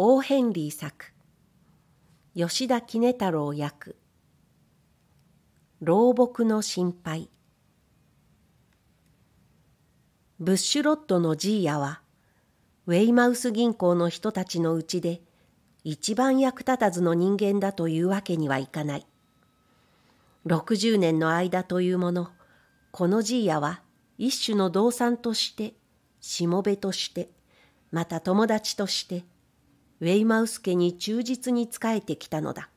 オー・ヘンリー作吉田杵太郎役老木の心配ブッシュロッドのジーヤはウェイマウス銀行の人たちのうちで一番役立たずの人間だというわけにはいかない60年の間というものこのジーヤは一種の動産としてしもべとしてまた友達としてウェイマウス家に忠実に仕えてきたのだ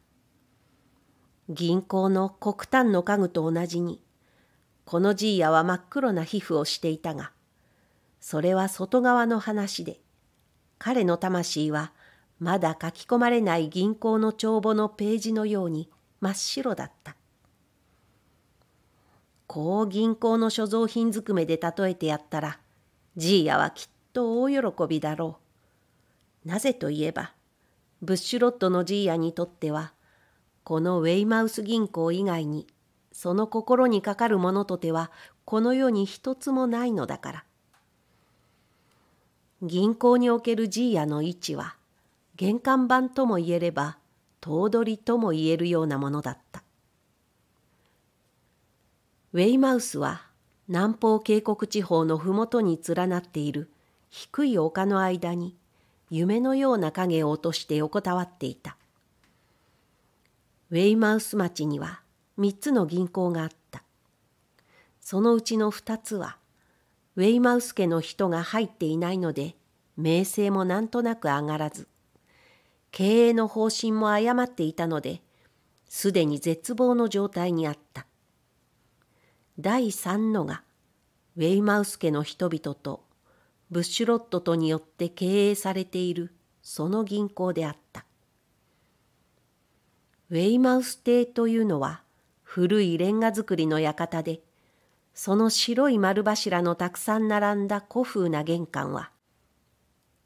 銀行の黒炭の家具と同じにこのじいやは真っ黒な皮膚をしていたがそれは外側の話で彼の魂はまだ書き込まれない銀行の帳簿のページのように真っ白だったこう銀行の所蔵品ずくめで例えてやったらじいやはきっと大喜びだろうなぜといえば、ブッシュロットのジーやにとっては、このウェイマウス銀行以外に、その心にかかるものとては、この世に一つもないのだから。銀行におけるジーやの位置は、玄関版ともいえれば、頭取ともいえるようなものだった。ウェイマウスは、南方渓谷地方の麓に連なっている低い丘の間に夢のような影を落として横たわっていた。ウェイマウス町には3つの銀行があった。そのうちの2つは、ウェイマウス家の人が入っていないので、名声もなんとなく上がらず、経営の方針も誤っていたので、すでに絶望の状態にあった。第3のが、ウェイマウス家の人々とブッシュロットとによって経営されているその銀行であった。ウェイマウス邸というのは古いレンガ造りの館で、その白い丸柱のたくさん並んだ古風な玄関は、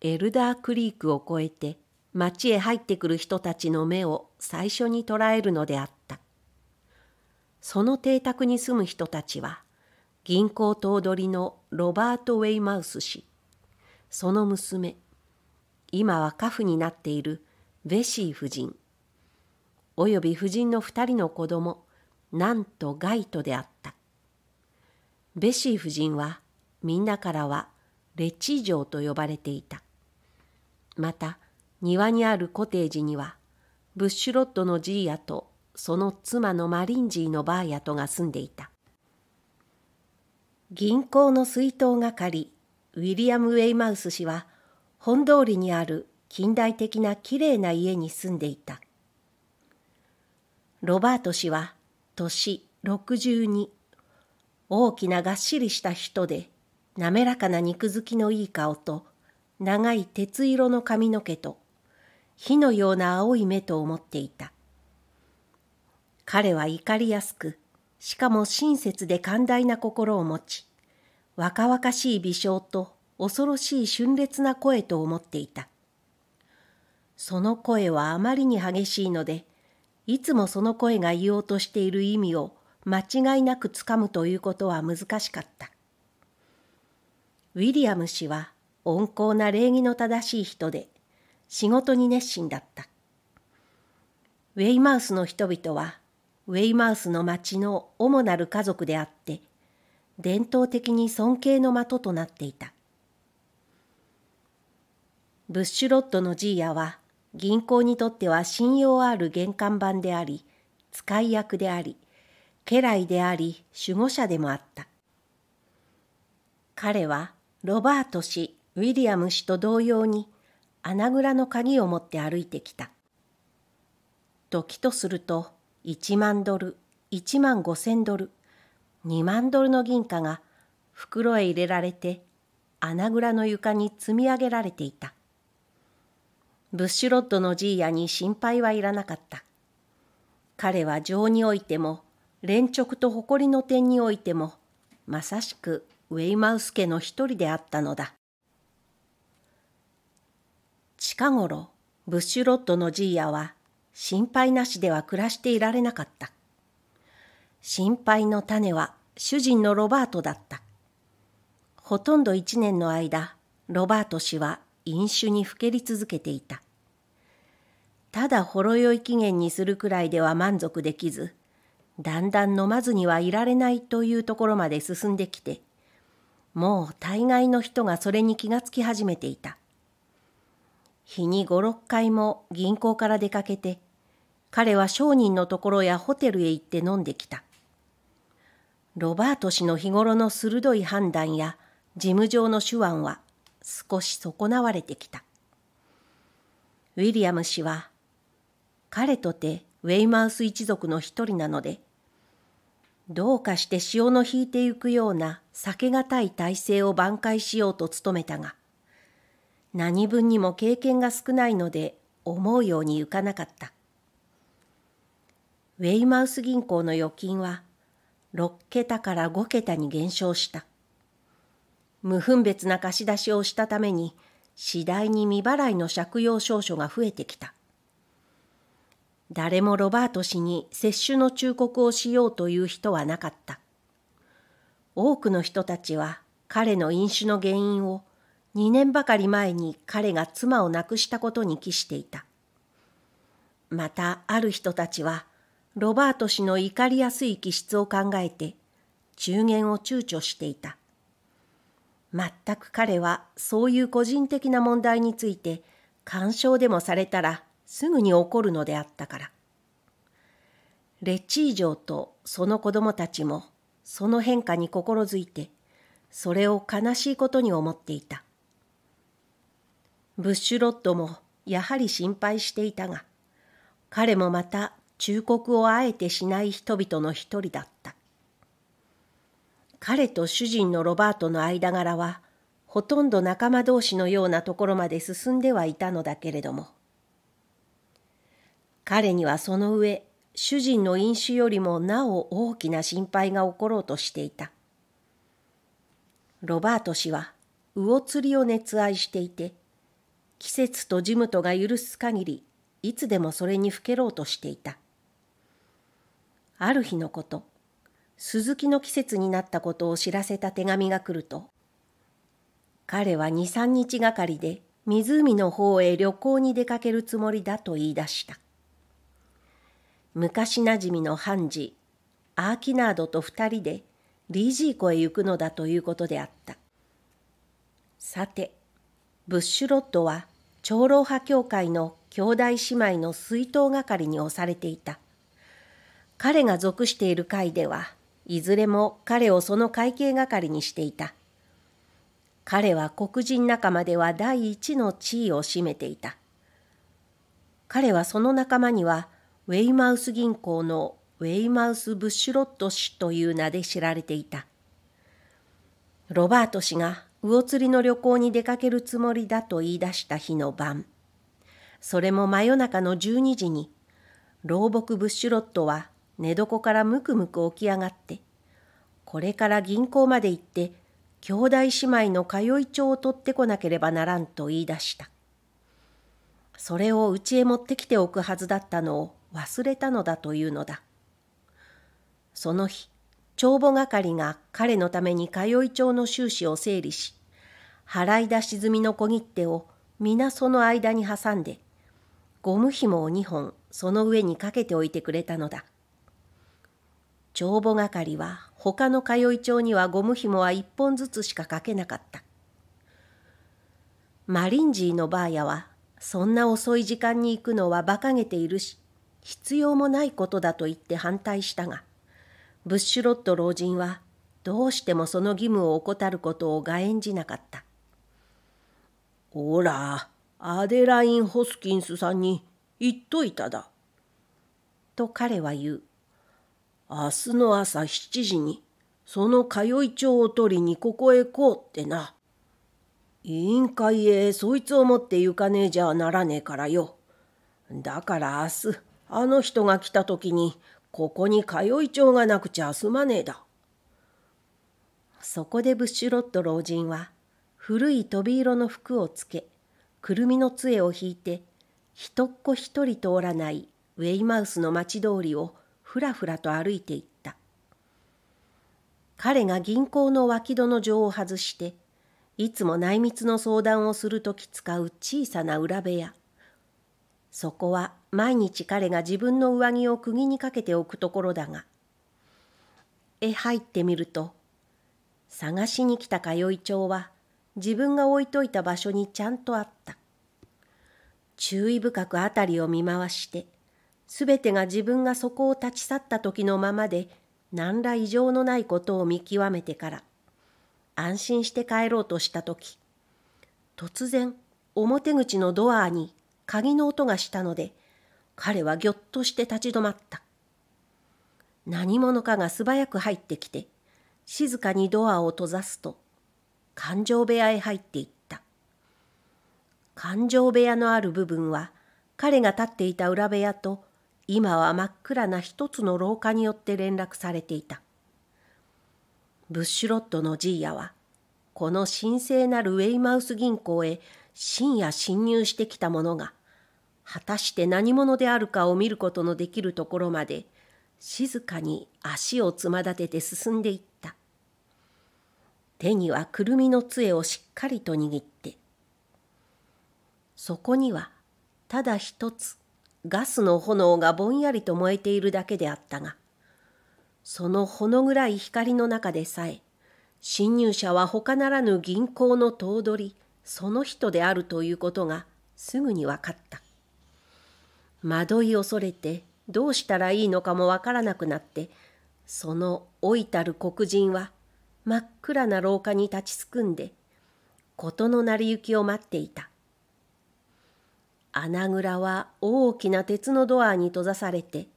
エルダークリークを越えて町へ入ってくる人たちの目を最初に捉えるのであった。その邸宅に住む人たちは、銀行頭取のロバート・ウェイマウス氏、その娘今は家父になっているベシー夫人および夫人の二人の子供なんとガイトであったベシー夫人はみんなからはレッチ城と呼ばれていたまた庭にあるコテージにはブッシュロッドのジーヤとその妻のマリンジーのバーヤとが住んでいた銀行の水筒係、ウィリアム・ウェイマウス氏は本通りにある近代的なきれいな家に住んでいたロバート氏は年62大きながっしりした人で滑らかな肉付きのいい顔と長い鉄色の髪の毛と火のような青い目と思っていた彼は怒りやすくしかも親切で寛大な心を持ち若々しい微笑と恐ろしい峻烈な声と思っていた。その声はあまりに激しいので、いつもその声が言おうとしている意味を間違いなくつかむということは難しかった。ウィリアム氏は温厚な礼儀の正しい人で、仕事に熱心だった。ウェイマウスの人々は、ウェイマウスの町の主なる家族であって、伝統的に尊敬の的となっていた。ブッシュロッドのジーヤは銀行にとっては信用ある玄関版であり、使い役であり、家来であり、守護者でもあった。彼はロバート氏、ウィリアム氏と同様に穴蔵の鍵を持って歩いてきた。時とすると1万ドル、1万5千ドル、2万ドルの銀貨が袋へ入れられて穴蔵の床に積み上げられていた。ブッシュロッドのじいやに心配はいらなかった。彼は情においても、連直と誇りの点においても、まさしくウェイマウス家の一人であったのだ。近頃、ブッシュロッドのじいやは心配なしでは暮らしていられなかった。心配の種は主人のロバートだった。ほとんど一年の間、ロバート氏は飲酒にふけり続けていた。ただほろ酔い期限にするくらいでは満足できず、だんだん飲まずにはいられないというところまで進んできて、もう大概の人がそれに気がつき始めていた。日に五六回も銀行から出かけて、彼は商人のところやホテルへ行って飲んできた。ロバート氏の日頃の鋭い判断や事務上の手腕は少し損なわれてきた。ウィリアム氏は、彼とてウェイマウス一族の一人なので、どうかして潮の引いてゆくような避けがたい体制を挽回しようと努めたが、何分にも経験が少ないので思うように行かなかった。ウェイマウス銀行の預金は6桁から5桁に減少した。無分別な貸し出しをしたために、次第に未払いの借用証書が増えてきた。誰もロバート氏に接種の忠告をしようという人はなかった。多くの人たちは彼の飲酒の原因を2年ばかり前に彼が妻を亡くしたことに帰していた。またある人たちはロバート氏の怒りやすい気質を考えて、中言を躊躇していた。全く彼はそういう個人的な問題について、干渉でもされたらすぐに怒るのであったから。レッチー城とその子供たちもその変化に心づいて、それを悲しいことに思っていた。ブッシュロッドもやはり心配していたが、彼もまた忠告をあえてしない人々の一人だった。彼と主人のロバートの間柄は、ほとんど仲間同士のようなところまで進んではいたのだけれども、彼にはその上、主人の飲酒よりもなお大きな心配が起ころうとしていた。ロバート氏は魚釣りを熱愛していて、季節とジムとが許す限り、いつでもそれにふけろうとしていた。ある日のこと、鈴木の季節になったことを知らせた手紙が来ると、彼は二三日がかりで湖の方へ旅行に出かけるつもりだと言い出した。昔なじみのハンジ、アーキナードと二人でリージー湖へ行くのだということであった。さて、ブッシュロッドは長老派教会の兄弟姉妹の水筒係に押されていた。彼が属している会ではいずれも彼をその会計係にしていた彼は黒人仲間では第一の地位を占めていた彼はその仲間にはウェイマウス銀行のウェイマウス・ブッシュロット氏という名で知られていたロバート氏が魚釣りの旅行に出かけるつもりだと言い出した日の晩それも真夜中の12時に老木ブッシュロットは寝床からむくむく起き上がってこれから銀行まで行って兄弟姉妹の通い帳を取ってこなければならんと言い出したそれを家へ持ってきておくはずだったのを忘れたのだというのだその日帳簿係が彼のために通い帳の収支を整理し払い出し済みの小切手を皆その間に挟んでゴム紐を2本その上にかけておいてくれたのだ帳簿係は他の通い帳にはゴム紐は1本ずつしか書けなかった。マリンジーのばあやはそんな遅い時間に行くのは馬鹿げているし必要もないことだと言って反対したがブッシュロット老人はどうしてもその義務を怠ることをがえんじなかった。おら、アデライン・ホスキンスさんに言っといただ。と彼は言う。明日の朝7時にその通い帳を取りにここへ来こうってな。委員会へそいつを持って行かねえじゃならねえからよ。だから明日、あの人が来た時に、ここに通い帳がなくちゃすまねえだ。そこでブッシュロット老人は、古い飛び色の服をつけ、くるみの杖を引いて、人っ子一人通らないウェイマウスの町通りをふらふらと歩いていった彼が銀行の脇戸の錠を外していつも内密の相談をする時使う小さな裏部屋そこは毎日彼が自分の上着を釘にかけておくところだがえ入ってみると探しに来た通い帳は自分が置いといた場所にちゃんとあった注意深く辺りを見回してすべてが自分がそこを立ち去った時のままで、何ら異常のないことを見極めてから、安心して帰ろうとした時、突然、表口のドアに鍵の音がしたので、彼はぎょっとして立ち止まった。何者かが素早く入ってきて、静かにドアを閉ざすと、勘定部屋へ入っていった。勘定部屋のある部分は、彼が立っていた裏部屋と今は真っ暗な一つの廊下によって連絡されていた。ブッシュロッドのジーヤは、この神聖なるウェイマウス銀行へ深夜侵入してきた者が、果たして何者であるかを見ることのできるところまで、静かに足をつま立てて進んでいった。手にはくるみの杖をしっかりと握って、そこにはただ一つガスの炎がぼんやりと燃えているだけであったが、そのほの暗い光の中でさえ、侵入者は他ならぬ銀行の頭取、その人であるということがすぐに分かった。惑い恐れてどうしたらいいのかもわからなくなって、その老いたる黒人は真っ暗な廊下に立ちすくんで、事の成り行きを待っていた。穴蔵は大きな鉄のドアに閉ざされて、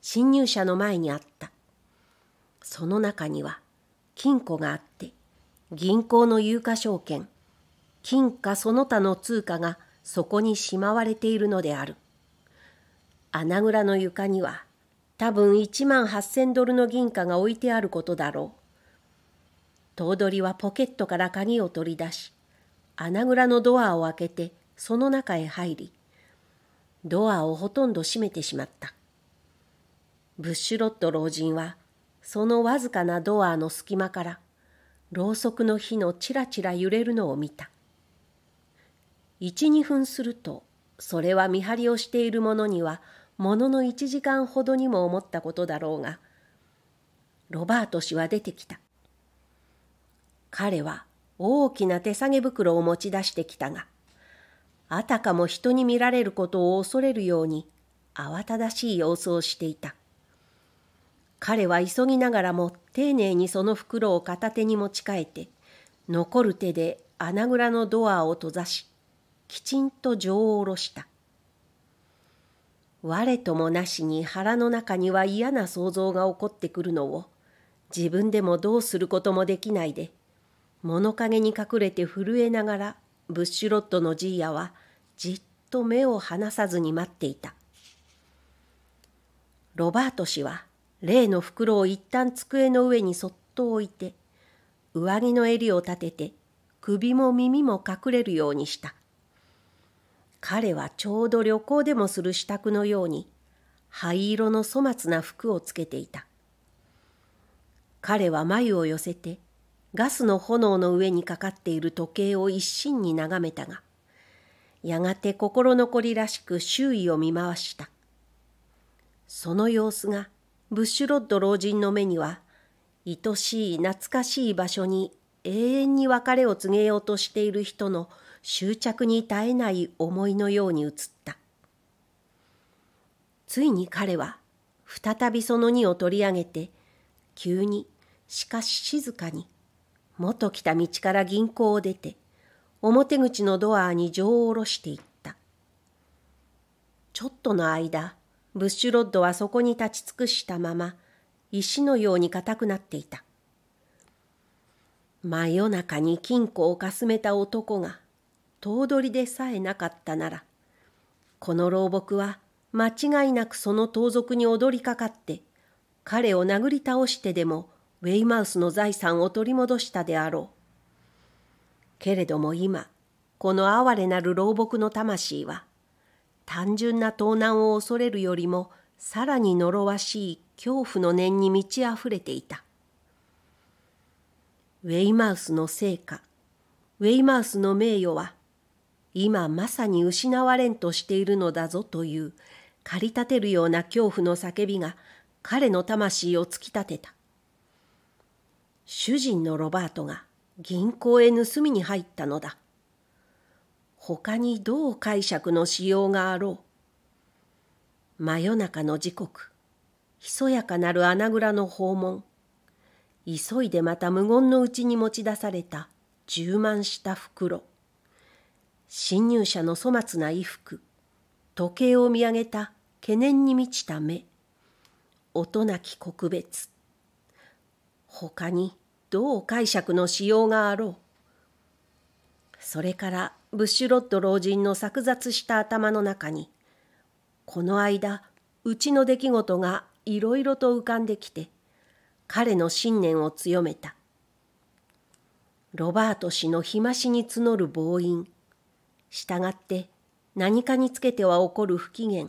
侵入者の前にあった。その中には金庫があって、銀行の有価証券、金貨その他の通貨がそこにしまわれているのである。穴蔵の床には多分1万8,000ドルの銀貨が置いてあることだろう。頭取はポケットから鍵を取り出し、穴蔵のドアを開けてその中へ入り、ドアをほとんど閉めてしまった。ブッシュロット老人は、そのわずかなドアの隙間から、ろうそくの火のちらちら揺れるのを見た。一、二分すると、それは見張りをしている者には、ものの一時間ほどにも思ったことだろうが、ロバート氏は出てきた。彼は大きな手提げ袋を持ち出してきたが、あたかも人に見られることを恐れるように慌ただしい様子をしていた彼は急ぎながらも丁寧にその袋を片手に持ち替えて残る手で穴蔵のドアを閉ざしきちんと錠を下ろした我ともなしに腹の中には嫌な想像が起こってくるのを自分でもどうすることもできないで物陰に隠れて震えながらブッシュロットのじいやはじっと目を離さずに待っていた。ロバート氏は例の袋を一旦机の上にそっと置いて、上着の襟を立てて首も耳も隠れるようにした。彼はちょうど旅行でもする支度のように灰色の粗末な服をつけていた。彼は眉を寄せてガスの炎の上にかかっている時計を一心に眺めたがやがて心残りらしく周囲を見回したその様子がブッシュロッド老人の目には愛しい懐かしい場所に永遠に別れを告げようとしている人の執着に絶えない思いのように映ったついに彼は再びその荷を取り上げて急にしかし静かに元来た道から銀行を出て、表口のドアに錠を下ろしていった。ちょっとの間、ブッシュロッドはそこに立ち尽くしたまま、石のように硬くなっていた。真夜中に金庫をかすめた男が、頭取でさえなかったなら、この老木は間違いなくその盗賊に踊りかかって、彼を殴り倒してでもウェイマウスの財産を取り戻したであろう。けれども今、この哀れなる老木の魂は、単純な盗難を恐れるよりも、さらに呪わしい恐怖の念に満ち溢れていた。ウェイマウスの成果、ウェイマウスの名誉は、今まさに失われんとしているのだぞという、駆り立てるような恐怖の叫びが彼の魂を突き立てた。主人のロバートが銀行へ盗みに入ったのだ。他にどう解釈のしようがあろう。真夜中の時刻、ひそやかなる穴蔵の訪問、急いでまた無言のうちに持ち出された充満した袋、侵入者の粗末な衣服、時計を見上げた懸念に満ちた目、音なき告別。他にどう解釈のしようがあろう。それからブッシュロッド老人の錯雑した頭の中に、この間、うちの出来事がいろいろと浮かんできて、彼の信念を強めた。ロバート氏の日増しに募る暴飲。従って何かにつけては起こる不機嫌。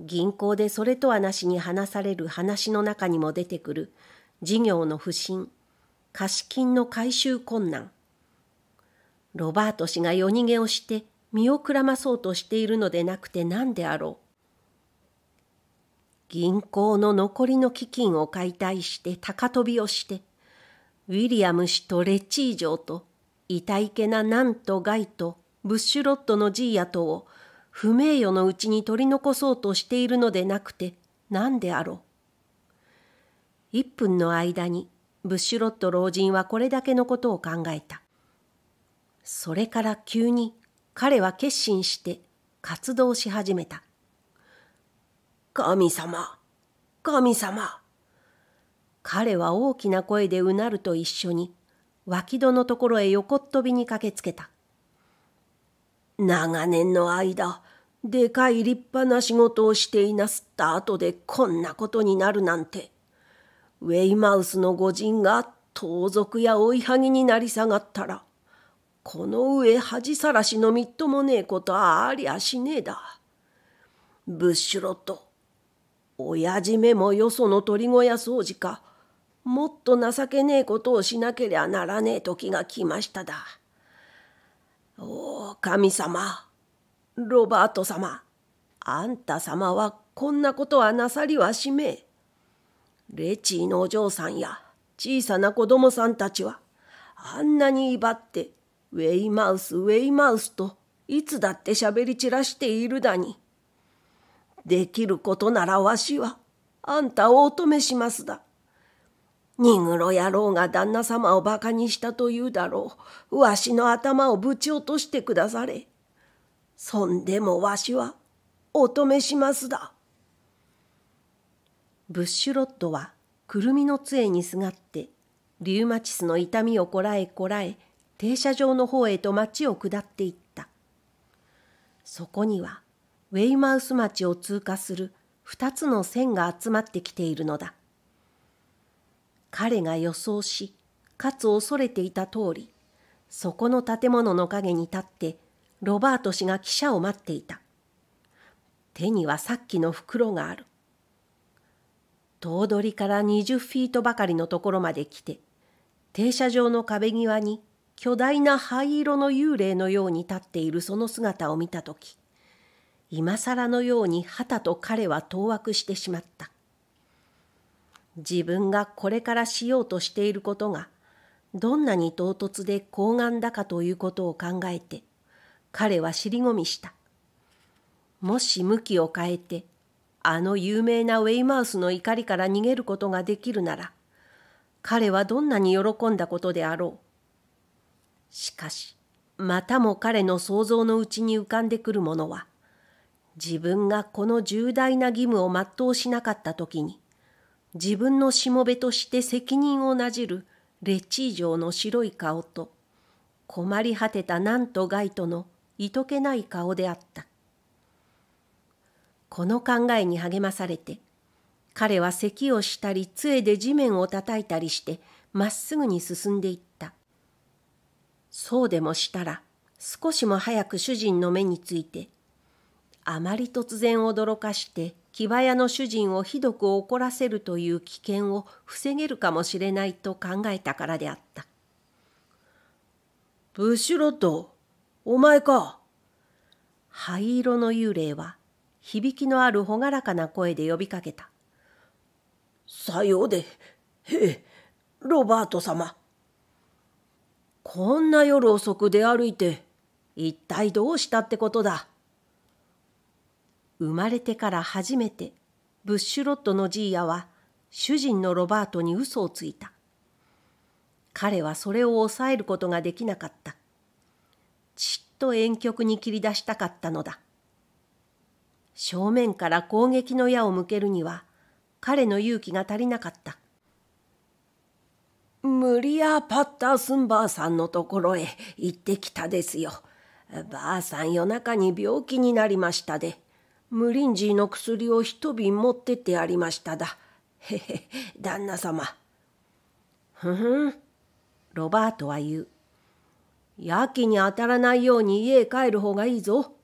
銀行でそれとはなしに話される話の中にも出てくる事業の不振、貸金の回収困難、ロバート氏が夜逃げをして身をくらまそうとしているのでなくて何であろう。銀行の残りの基金を解体して高飛びをして、ウィリアム氏とレッチー城と、いたいけななんとガイとブッシュロットのジーヤとを不名誉のうちに取り残そうとしているのでなくて何であろう。1分の間にブッシュロット老人はこれだけのことを考えた。それから急に彼は決心して活動し始めた。神様神様彼は大きな声でうなると一緒に脇戸のところへ横っ飛びに駆けつけた。長年の間、でかい立派な仕事をしていなすった後でこんなことになるなんて、ウェイマウスの御人が盗賊や追いはぎになり下がったら、この上恥さらしのみっともねえことはありゃしねえだ。ブッシュロット、親父めもよその鳥小屋掃除か、もっと情けねえことをしなけりゃならねえ時が来ましただ。おお、神様、ロバート様、あんた様はこんなことはなさりはしめえ。レチーのお嬢さんや小さな子供さんたちは、あんなに威張って、ウェイマウス、ウェイマウスと、いつだってしゃべり散らしているだに。できることならわしは、あんたをお止めしますだ。にぐろ野郎が旦那様を馬鹿にしたというだろう。わしの頭をぶち落としてくだされ。そんでもわしは、お止めしますだ。ブッシュロッドはくるみの杖にすがってリウマチスの痛みをこらえこらえ停車場の方へと町を下っていったそこにはウェイマウス町を通過する2つの線が集まってきているのだ彼が予想しかつ恐れていた通りそこの建物の陰に立ってロバート氏が汽車を待っていた手にはさっきの袋がある頭取から20フィートばかりのところまで来て、停車場の壁際に巨大な灰色の幽霊のように立っているその姿を見たとき、今更のように旗と彼は当惑してしまった。自分がこれからしようとしていることが、どんなに唐突で高顔だかということを考えて、彼は尻込みした。もし向きを変えて、あの有名なウェイマウスの怒りから逃げることができるなら、彼はどんなに喜んだことであろう。しかし、またも彼の想像のうちに浮かんでくるものは、自分がこの重大な義務を全うしなかった時に、自分のしもべとして責任をなじるレチー城の白い顔と、困り果てたなんとガイとのいとけない顔であった。この考えに励まされて彼は咳をしたり杖で地面を叩いたりしてまっすぐに進んでいったそうでもしたら少しも早く主人の目についてあまり突然驚かして木屋の主人をひどく怒らせるという危険を防げるかもしれないと考えたからであったブシュロットお前か灰色の幽霊は響きのある朗らかな声で呼びかけた。さようで、へえ、ロバート様。こんな夜遅く出歩いて、一体どうしたってことだ。生まれてから初めて、ブッシュロットのじいやは、主人のロバートに嘘をついた。彼はそれを抑えることができなかった。ちっと遠曲に切り出したかったのだ。正面から攻撃の矢を向けるには彼の勇気が足りなかった。無理やパッタースンバーさんのところへ行ってきたですよ。ばあさん夜中に病気になりましたで、無リンジーの薬を一瓶持ってってありましただ。へへ、旦那様。ふふん、ロバートは言う。やきに当たらないように家へ帰る方がいいぞ。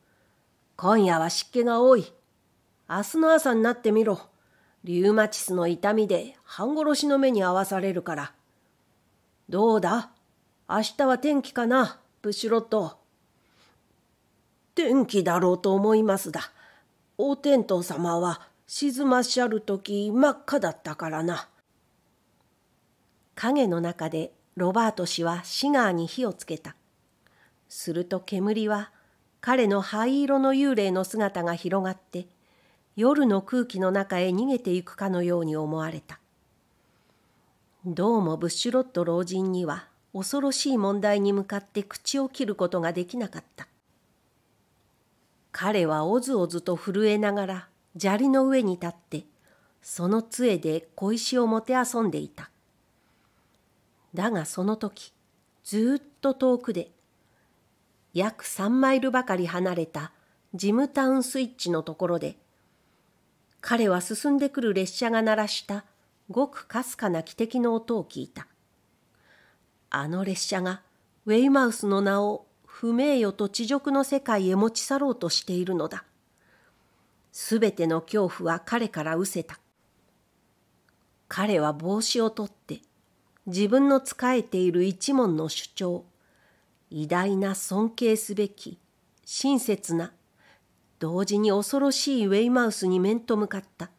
今夜は湿気が多い。明日の朝になってみろ。リウマチスの痛みで半殺しの目に遭わされるから。どうだ明日は天気かな、ブシュロット。天気だろうと思いますだ。大天道様は静ましゃる時真っ赤だったからな。影の中でロバート氏はシガーに火をつけた。すると煙は彼の灰色の幽霊の姿が広がって夜の空気の中へ逃げていくかのように思われたどうもブッシュロット老人には恐ろしい問題に向かって口を切ることができなかった彼はおずおずと震えながら砂利の上に立ってその杖で小石をもてあそんでいただがその時ずっと遠くで約3マイルばかり離れたジムタウンスイッチのところで、彼は進んでくる列車が鳴らしたごくかすかな汽笛の音を聞いた。あの列車がウェイマウスの名を不名誉と地獄の世界へ持ち去ろうとしているのだ。すべての恐怖は彼から失せた。彼は帽子を取って自分の仕えている一門の主張偉大な尊敬すべき親切な同時に恐ろしいウェイマウスに面と向かった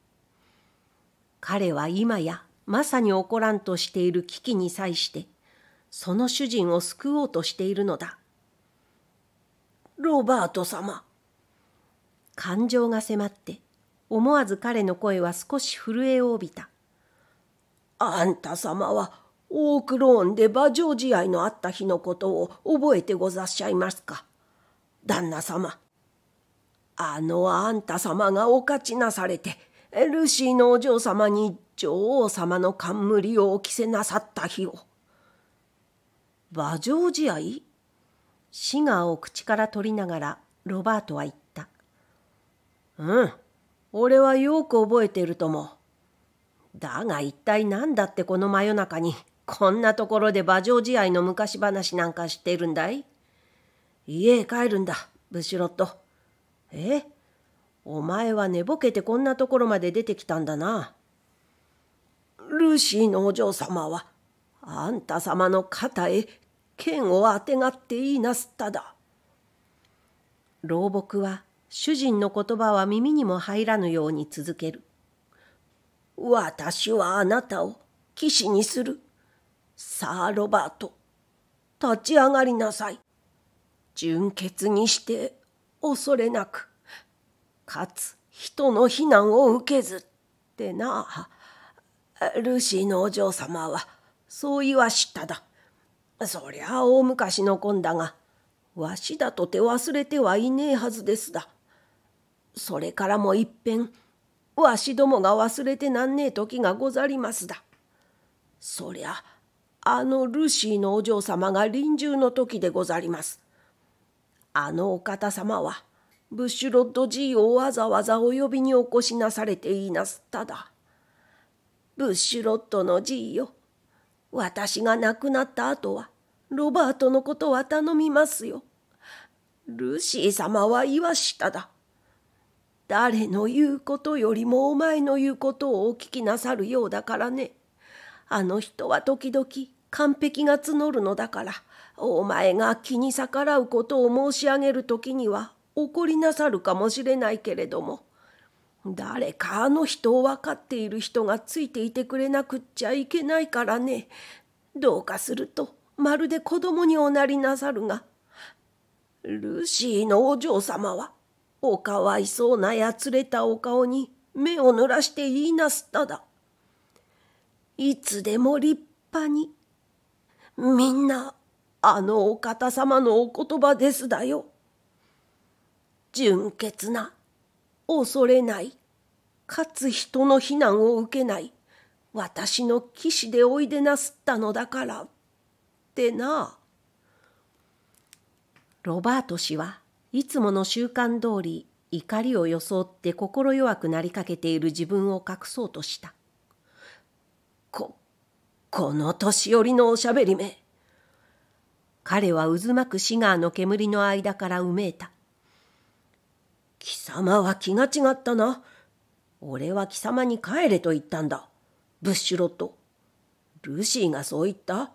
彼は今やまさに起こらんとしている危機に際してその主人を救おうとしているのだロバート様感情が迫って思わず彼の声は少し震えを帯びたあんた様はオークローンで馬上試合のあった日のことを覚えてござっしゃいますか旦那様。あのあんた様がお勝ちなされて、ルシーのお嬢様に女王様の冠をお着せなさった日を。馬上試合シガーを口から取りながらロバートは言った。うん、俺はよく覚えてるとも。だが一体何だってこの真夜中に。こんなところで馬上試合の昔話なんか知っているんだい家へ帰るんだ、ブシュロット。えお前は寝ぼけてこんなところまで出てきたんだな。ルーシーのお嬢様は、あんた様の肩へ剣をあてがって言いなすっただ。老木は主人の言葉は耳にも入らぬように続ける。私はあなたを騎士にする。さあ、ロバート、立ち上がりなさい。純潔にして恐れなく、かつ人の非難を受けずってな。ルシーのお嬢様は、そう言わしただ。そりゃあ大昔のこんだが、わしだとて忘れてはいねえはずですだ。それからもいっぺん、わしどもが忘れてなんねえ時がござりますだ。そりゃあのルシーのお嬢様が臨終の時でござります。あのお方様はブッシュロッド G をわざわざお呼びにお越しなされていいなすっただ。ブッシュロッドの G よ。私が亡くなった後はロバートのことは頼みますよ。ルシー様は言わしただ。誰の言うことよりもお前の言うことをお聞きなさるようだからね。あの人は時々完璧が募るのだからお前が気に逆らうことを申し上げる時には怒りなさるかもしれないけれども誰かあの人を分かっている人がついていてくれなくっちゃいけないからねどうかするとまるで子供におなりなさるがルシーのお嬢様はおかわいそうなやつれたお顔に目を濡らして言いなすっただいつでも立派にみんなあのお方様のお言葉ですだよ。純潔な恐れないかつ人の非難を受けない私の騎士でおいでなすったのだからってな。ロバート氏はいつもの習慣通り怒りを装って心弱くなりかけている自分を隠そうとした。この年寄りのおしゃべりめ。彼は渦巻くシガーの煙の間からうめいた。貴様は気が違ったな。俺は貴様に帰れと言ったんだ。ブッシュロット。ルシーがそう言った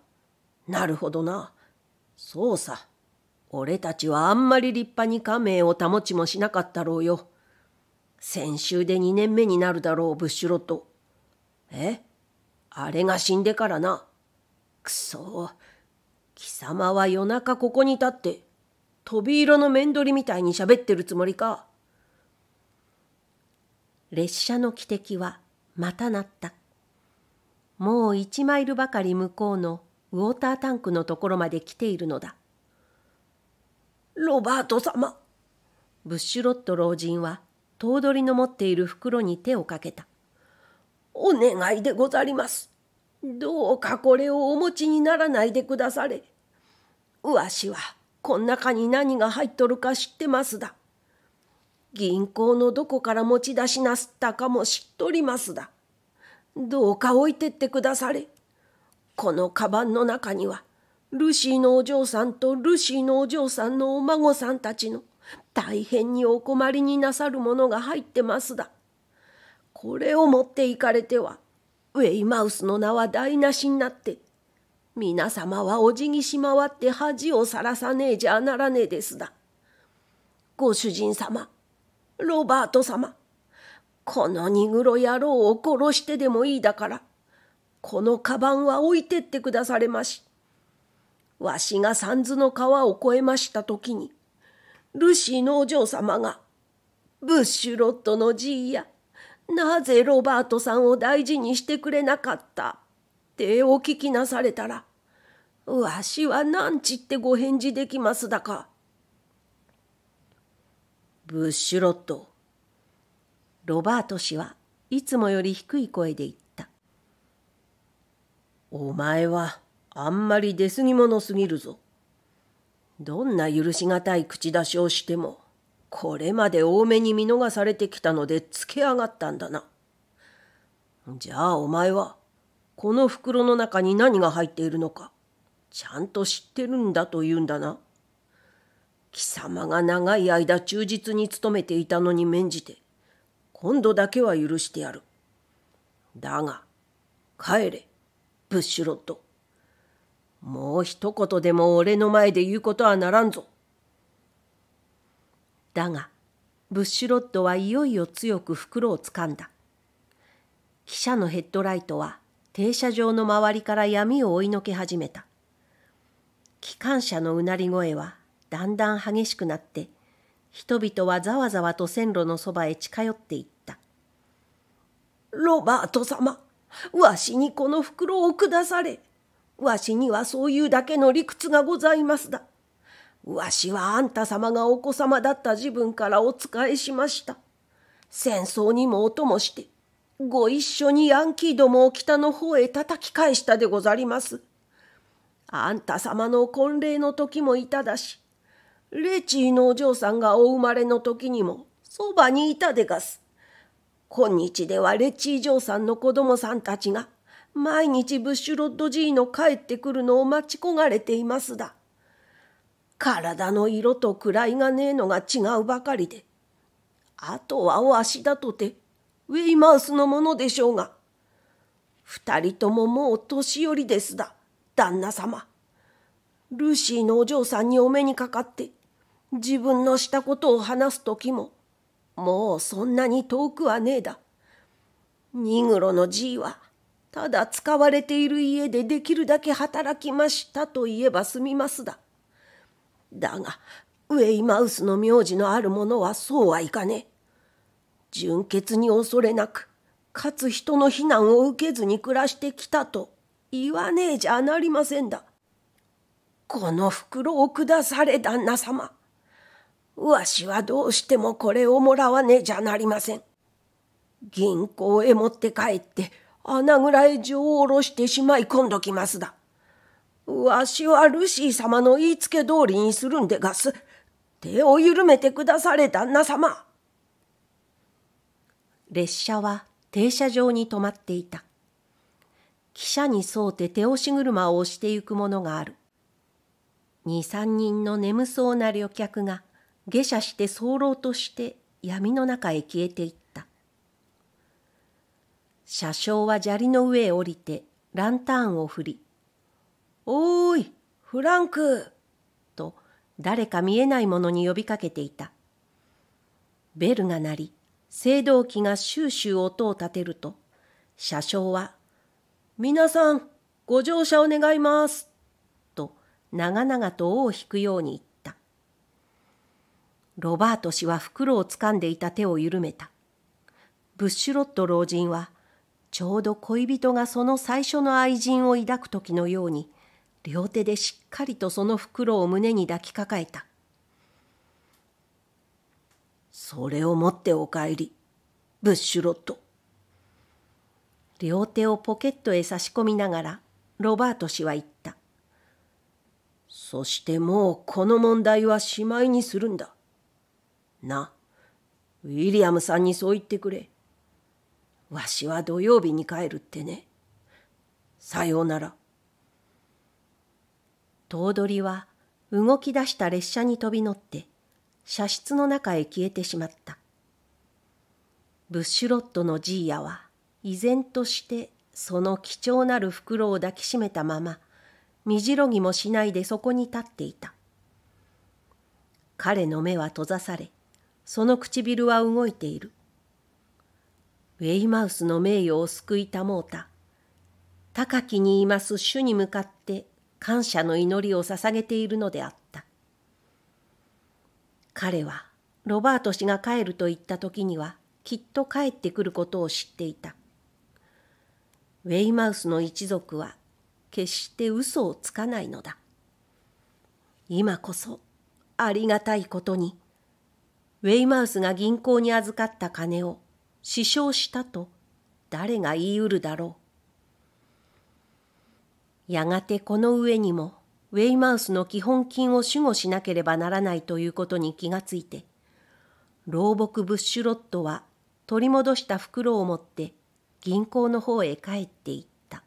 なるほどな。そうさ。俺たちはあんまり立派に家盟を保ちもしなかったろうよ。先週で2年目になるだろう、ブッシュロット。えあれが死んでからな。くそ貴様は夜中ここに立って、飛び色の面取りみたいに喋ってるつもりか。列車の汽笛はまた鳴った。もう1マイルばかり向こうのウォータータンクのところまで来ているのだ。ロバート様ブッシュロット老人は頭取の持っている袋に手をかけた。お願いでござります。どうかこれをお持ちにならないでくだされ。わしはこん中に何が入っとるか知ってますだ。銀行のどこから持ち出しなすったかも知っとりますだ。どうか置いてってくだされ。このカバンの中には、ルシーのお嬢さんとルシーのお嬢さんのお孫さんたちの大変にお困りになさるものが入ってますだ。これを持っていかれてはウェイマウスの名は台無しになって皆様はお辞儀しまわって恥をさらさねえじゃならねえですだ。ご主人様ロバート様この荷黒野郎を殺してでもいいだからこのカバンは置いてってくだされまし。わしが三途の川を越えました時にルシーのお嬢様がブッシュロットのじいやなぜロバートさんを大事にしてくれなかったってお聞きなされたら、わしはなんちってご返事できますだか。ブッシュロット。ロバート氏はいつもより低い声で言った。お前はあんまり出過ぎ者すぎるぞ。どんな許し難い口出しをしても、これまで多めに見逃されてきたのでつけ上がったんだな。じゃあお前は、この袋の中に何が入っているのか、ちゃんと知ってるんだと言うんだな。貴様が長い間忠実に勤めていたのに免じて、今度だけは許してやる。だが、帰れ、ブッシュロット。もう一言でも俺の前で言うことはならんぞ。だが、ブッシュロッドはいよいよ強く袋をつかんだ。汽車のヘッドライトは停車場の周りから闇を追いのけ始めた。機関車のうなり声はだんだん激しくなって、人々はざわざわと線路のそばへ近寄っていった。ロバート様、わしにこの袋をくだされ。わしにはそういうだけの理屈がございますだ。わしはあんた様がお子様だった時分からお仕えしました。戦争にもお供して、ご一緒にヤンキーどもを北の方へ叩き返したでござります。あんた様の婚礼の時もいただし、レチーのお嬢さんがお生まれの時にもそばにいたでがす。今日ではレチー嬢さんの子供さんたちが毎日ブッシュロッド G の帰ってくるのを待ち焦がれていますだ。体の色と位がねえのが違うばかりであとはわしだとてウェイマウスのものでしょうが二人とももう年寄りですだ旦那様ルーシーのお嬢さんにお目にかかって自分のしたことを話す時ももうそんなに遠くはねえだニグロのじいはただ使われている家でできるだけ働きましたと言えば済みますだだがウェイマウスの名字のある者はそうはいかね純潔に恐れなくかつ人の非難を受けずに暮らしてきたと言わねえじゃなりませんだこの袋を下され旦那様わしはどうしてもこれをもらわねえじゃなりません銀行へ持って帰って穴蔵へ錠を下ろしてしまい込んどきますだわしはルシー様の言いつけ通りにするんでがす。手を緩めてくだされ旦那様。列車は停車場に止まっていた。汽車に沿うて手押し車を押してゆくものがある。二三人の眠そうな旅客が下車して候ろうとして闇の中へ消えていった。車掌は砂利の上へ降りてランタンを振り、おーい、フランクと誰か見えないものに呼びかけていた。ベルが鳴り、青銅器がシューシュー音を立てると、車掌は、皆さん、ご乗車お願います。と、長々と尾を引くように言った。ロバート氏は袋をつかんでいた手を緩めた。ブッシュロット老人は、ちょうど恋人がその最初の愛人を抱く時のように、両手でしっかりとその袋を胸に抱きかかえた。それを持ってお帰り、ブッシュロット。両手をポケットへ差し込みながら、ロバート氏は言った。そしてもうこの問題はしまいにするんだ。な、ウィリアムさんにそう言ってくれ。わしは土曜日に帰るってね。さようなら。頭取は動き出した列車に飛び乗って車室の中へ消えてしまったブッシュロットのジーヤは依然としてその貴重なる袋を抱きしめたまま身じろぎもしないでそこに立っていた彼の目は閉ざされその唇は動いているウェイマウスの名誉を救いたもうた高きにいます主に向かって感謝の祈りを捧げているのであった。彼はロバート氏が帰ると言った時にはきっと帰ってくることを知っていた。ウェイマウスの一族は決して嘘をつかないのだ。今こそありがたいことにウェイマウスが銀行に預かった金を死傷したと誰が言いうるだろう。やがてこの上にもウェイマウスの基本金を守護しなければならないということに気がついて老木ブッシュロットは取り戻した袋を持って銀行の方へ帰っていった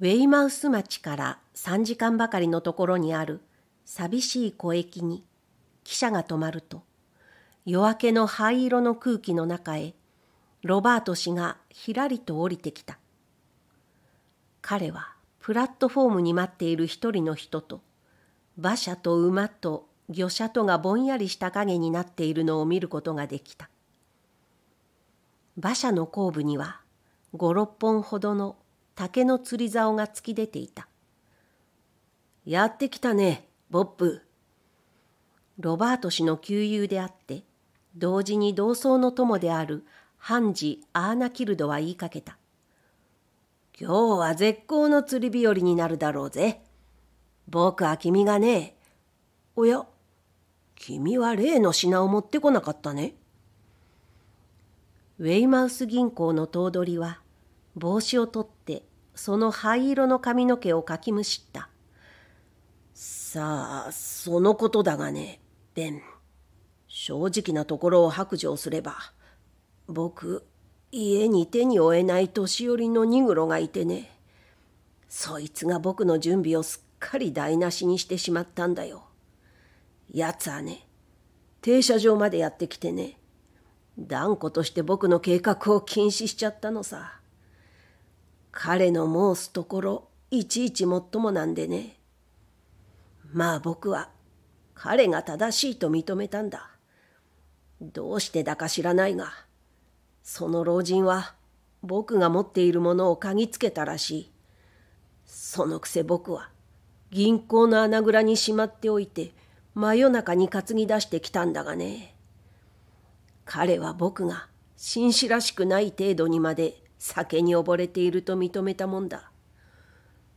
ウェイマウス町から3時間ばかりのところにある寂しい小駅に汽車が止まると夜明けの灰色の空気の中へロバート氏がひらりと降りてきた。彼はプラットフォームに待っている一人の人と、馬車と馬と魚車とがぼんやりした影になっているのを見ることができた。馬車の後部には五六本ほどの竹の釣り竿が突き出ていた。やってきたね、ボップ。ロバート氏の旧友であって、同時に同窓の友であるハンジ・アーナキルドは言いかけた。今日は絶好の釣り日和になるだろうぜ。僕は君がね。おや、君は例の品を持ってこなかったね。ウェイマウス銀行の頭取は帽子を取ってその灰色の髪の毛をかきむしった。さあ、そのことだがね、ベン。正直なところを白状すれば、僕家に手に負えない年寄りのニグロがいてねそいつが僕の準備をすっかり台無しにしてしまったんだよやつはね停車場までやってきてね断固として僕の計画を禁止しちゃったのさ彼の申すところいちいちもっともなんでねまあ僕は彼が正しいと認めたんだどうしてだか知らないがその老人は僕が持っているものを嗅ぎつけたらしい。そのくせ僕は銀行の穴蔵にしまっておいて真夜中に担ぎ出してきたんだがね。彼は僕が紳士らしくない程度にまで酒に溺れていると認めたもんだ。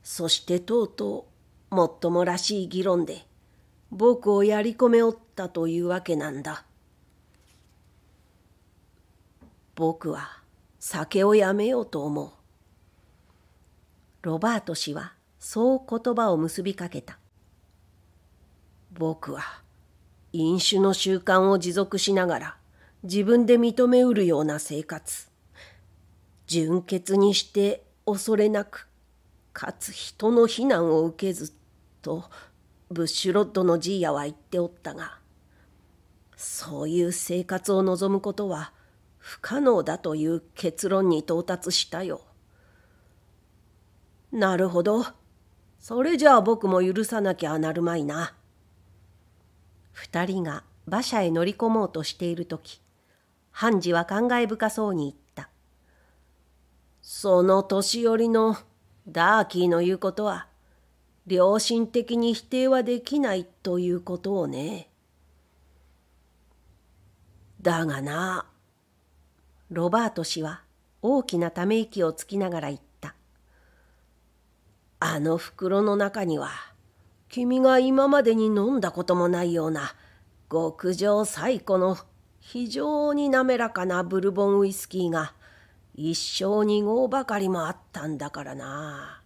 そしてとうとうもっともらしい議論で僕をやり込めおったというわけなんだ。僕は酒をやめようと思う。ロバート氏はそう言葉を結びかけた。僕は飲酒の習慣を持続しながら自分で認めうるような生活。純潔にして恐れなく、かつ人の非難を受けず、とブッシュロッドのじいやは言っておったが、そういう生活を望むことは不可能だという結論に到達したよ。なるほど。それじゃあ僕も許さなきゃなるまいな。二人が馬車へ乗り込もうとしている時、判事は感慨深そうに言った。その年寄りのダーキーの言うことは、良心的に否定はできないということをね。だがな、ロバート氏は大きなため息をつきながら言った。あの袋の中には、君が今までに飲んだこともないような、極上最古の非常に滑らかなブルボンウイスキーが一生に合ばかりもあったんだからな。